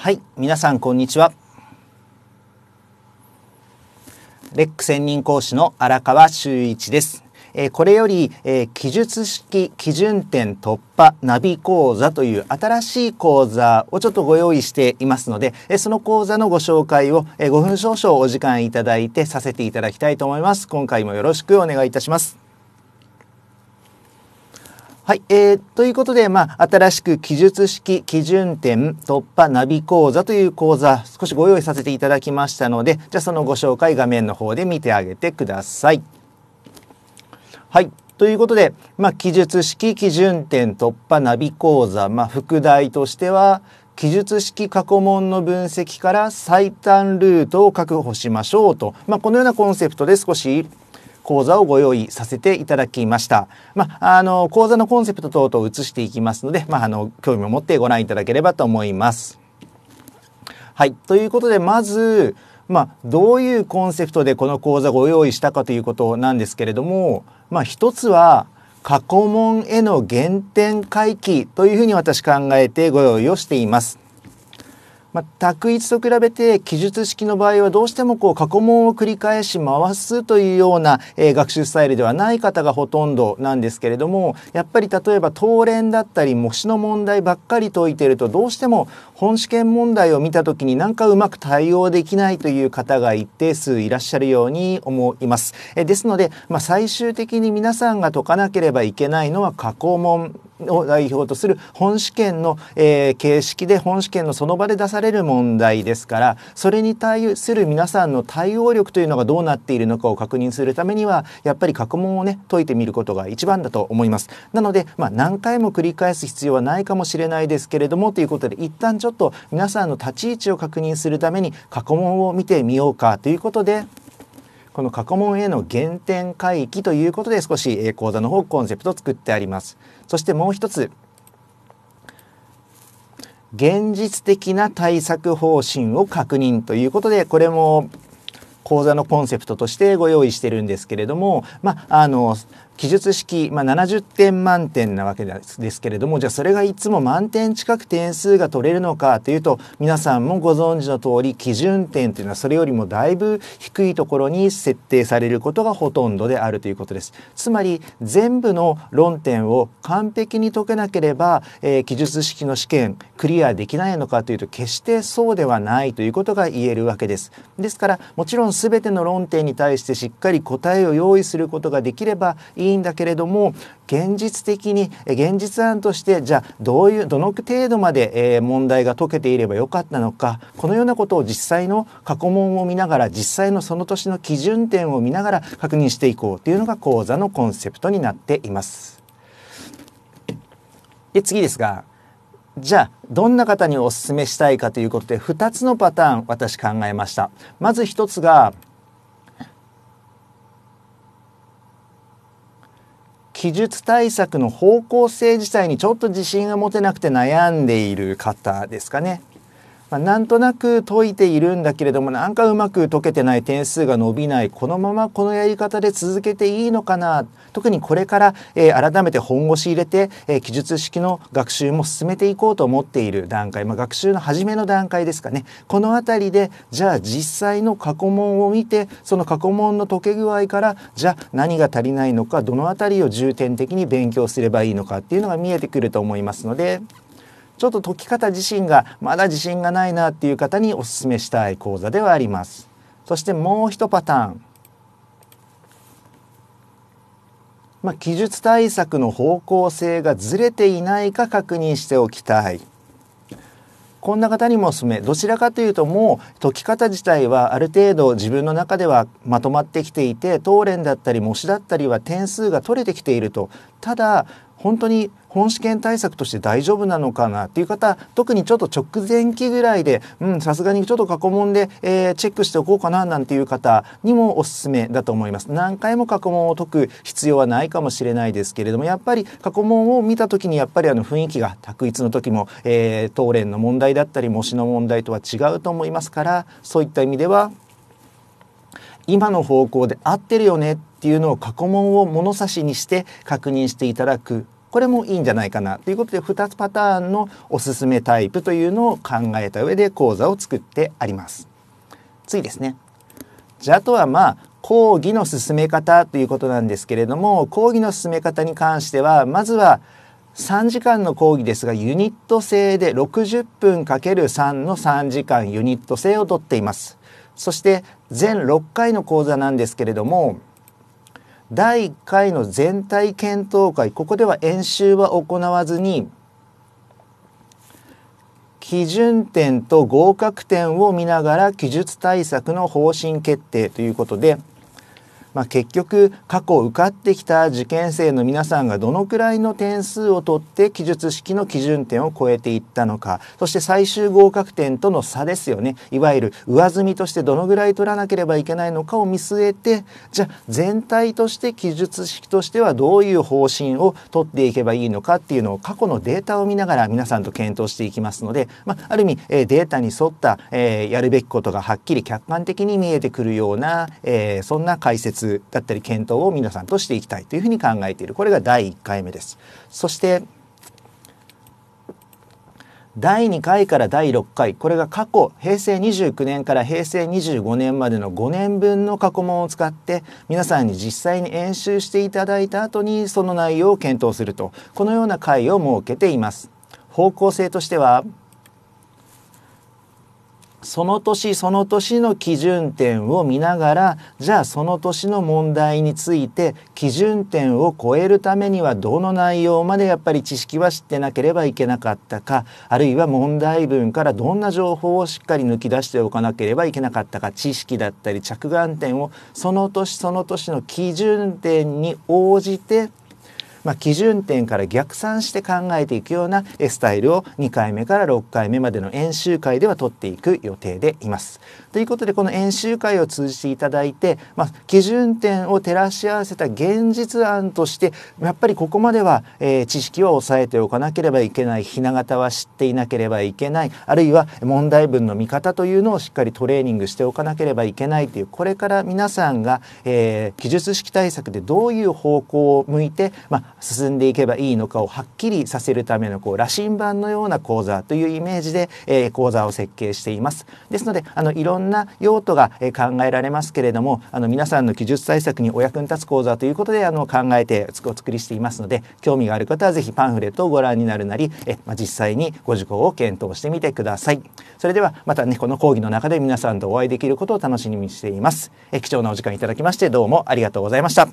はい皆さんこんにちはレック専任講師の荒川修一ですえこれより、え記述式基準点突破ナビ講座という新しい講座をちょっとご用意していますので、えその講座のご紹介を、え5分少々お時間いただいてさせていただきたいと思います。今回もよろしくお願いいたします。はい、えー、ということで、まあ、新しく記述式基準点突破ナビ講座という講座、少しご用意させていただきましたので、じゃあそのご紹介画面の方で見てあげてください。はい。ということで、まあ、記述式基準点突破ナビ講座、まあ、副題としては、記述式過去問の分析から最短ルートを確保しましょうと、まあ、このようなコンセプトで少し講座をご用意させていただきました。まあ、あの、講座のコンセプト等々を移していきますので、まあ、あの、興味を持ってご覧いただければと思います。はい。ということで、まず、まあ、どういうコンセプトでこの講座ご用意したかということなんですけれども、まあ、一つは、過去問への原点回帰というふうに私考えてご用意をしています。まあ、択一と比べて記述式の場合はどうしてもこう過去問を繰り返し回すというような、えー、学習スタイルではない方がほとんどなんですけれどもやっぱり例えば答練だったり模試の問題ばっかり解いてるとどうしても本試験問題を見た時になんかうまく対応できないという方が一定数いらっしゃるように思います。えー、ですので、まあ、最終的に皆さんが解かなければいけないのは過去問を代表とする本試験の、えー、形式で本試験のその場で出される問題ですからそれに対する皆さんの対応力というのがどうなっているのかを確認するためにはやっぱり過去問をね解いてみることが一番だと思います。なので、まあ、何回も繰り返す必要はないかもしれないですけれどもということで一旦ちょっと皆さんの立ち位置を確認するために過去問を見てみようかということで。この過去問への原点回帰ということで少し講座の方コンセプトを作ってあります。そしてもう一つ現実的な対策方針を確認ということでこれも講座のコンセプトとしてご用意してるんですけれども、まあ、あの記述式、まあ、70点満点なわけですけれどもじゃあそれがいつも満点近く点数が取れるのかというと皆さんもご存知の通り基準点というのはそれよりもだいぶ低いところに設定されることがほとんどであるということです。つまり全部の論点を完璧に解けなければ、えー、記述式の試験クリアできないのかというと決してそうではないということが言えるわけです。ですからもちろん全ての論点に対してしっかり答えを用意することができればいいんだけれども現実的に現実案としてじゃあどういうどの程度まで、え問題が解けていればよかったのかこのようなことを実際の過去問を見ながら実際のその年の基準点を見ながら確認していこうというのが講座のコンセプトになっています。で次ですがじゃあどんな方にお勧めしたいかということで2つのパターン私考えましたまず1つが記述対策の方向性自体にちょっと自信が持てなくて悩んでいる方ですかねまあ、なんとなく解いているんだけれどもなんかうまく解けてない点数が伸びないこのままこのやり方で続けていいのかな特にこれから、えー、改めて本腰入れて、えー、記述式の学習も進めていこうと思っている段階、まあ、学習の初めの段階ですかねこの辺りでじゃあ実際の過去問を見てその過去問の解け具合からじゃあ何が足りないのかどの辺りを重点的に勉強すればいいのかっていうのが見えてくると思いますので。ちょっと解き方自身がまだ自信がないなっていう方におすすめしたい講座ではありますそしてもう一パターンまあ、記述対策の方向性がずれていないか確認しておきたいこんな方にもおすすめどちらかというともう解き方自体はある程度自分の中ではまとまってきていて答練だったり模試だったりは点数が取れてきているとただ本当に本試験対策として大丈夫なのかなっていう方特にちょっと直前期ぐらいでうんさすがにちょっと過去問で、えー、チェックしておこうかななんていう方にもおすすめだと思います何回も過去問を解く必要はないかもしれないですけれどもやっぱり過去問を見た時にやっぱりあの雰囲気が択一の時も、えー、答連の問題だったり模試の問題とは違うと思いますからそういった意味では今の方向で合ってるよねっていうのを過去問を物差しにして確認していただくこれもいいんじゃないかなということで2つパターンのおすすめタイプというのを考えた上で講座を作ってあります。次ですね。じゃあとはまあ講義の進め方ということなんですけれども講義の進め方に関してはまずは3時間の講義ですがユニット制で60分 ×3 の3時間ユニット制をとっています。そして全6回の講座なんですけれども第1回の全体検討会ここでは演習は行わずに基準点と合格点を見ながら記述対策の方針決定ということでまあ、結局過去受かってきた受験生の皆さんがどのくらいの点数を取って記述式の基準点を超えていったのかそして最終合格点との差ですよねいわゆる上積みとしてどのぐらい取らなければいけないのかを見据えてじゃあ全体として記述式としてはどういう方針を取っていけばいいのかっていうのを過去のデータを見ながら皆さんと検討していきますので、まあ、ある意味、えデータに沿った、えやるべきことがはっきり客観的に見えてくるような、えそんな解説だったり検討を皆さんとしていきたいというふうに考えているこれが第1回目です。そして第2回から第6回これが過去平成29年から平成25年までの5年分の過去問を使って皆さんに実際に演習していただいた後にその内容を検討するとこのような回を設けています。方向性としてはその年その年の基準点を見ながらじゃあその年の問題について基準点を超えるためにはどの内容までやっぱり知識は知ってなければいけなかったかあるいは問題文からどんな情報をしっかり抜き出しておかなければいけなかったか知識だったり着眼点をその年その年の基準点に応じてまあ、基準点から逆算して考えていくようなスタイルを2回目から6回目までの演習会では取っていく予定でいます。ということでこの演習会を通じていただいて、まあ、基準点を照らし合わせた現実案としてやっぱりここまでは、えー、知識は抑えておかなければいけないひな形は知っていなければいけないあるいは問題文の見方というのをしっかりトレーニングしておかなければいけないというこれから皆さんが、えー、記述式対策でどういう方向を向いて、まあ、進んでいけばいいのかをはっきりさせるためのこう羅針盤のような講座というイメージで、えー、講座を設計しています。ですのであのいろんな用途が、えー、考えられますけれどもあの皆さんの記述対策にお役に立つ講座ということであの考えてお作りしていますので興味がある方は是非パンフレットをご覧になるなり、えー、まあ、実際にご受講を検討してみてください。それではまたねこの講義の中で皆さんとお会いできることを楽しみにしています。え貴重なお時間いただきましてどうもありがとうございました。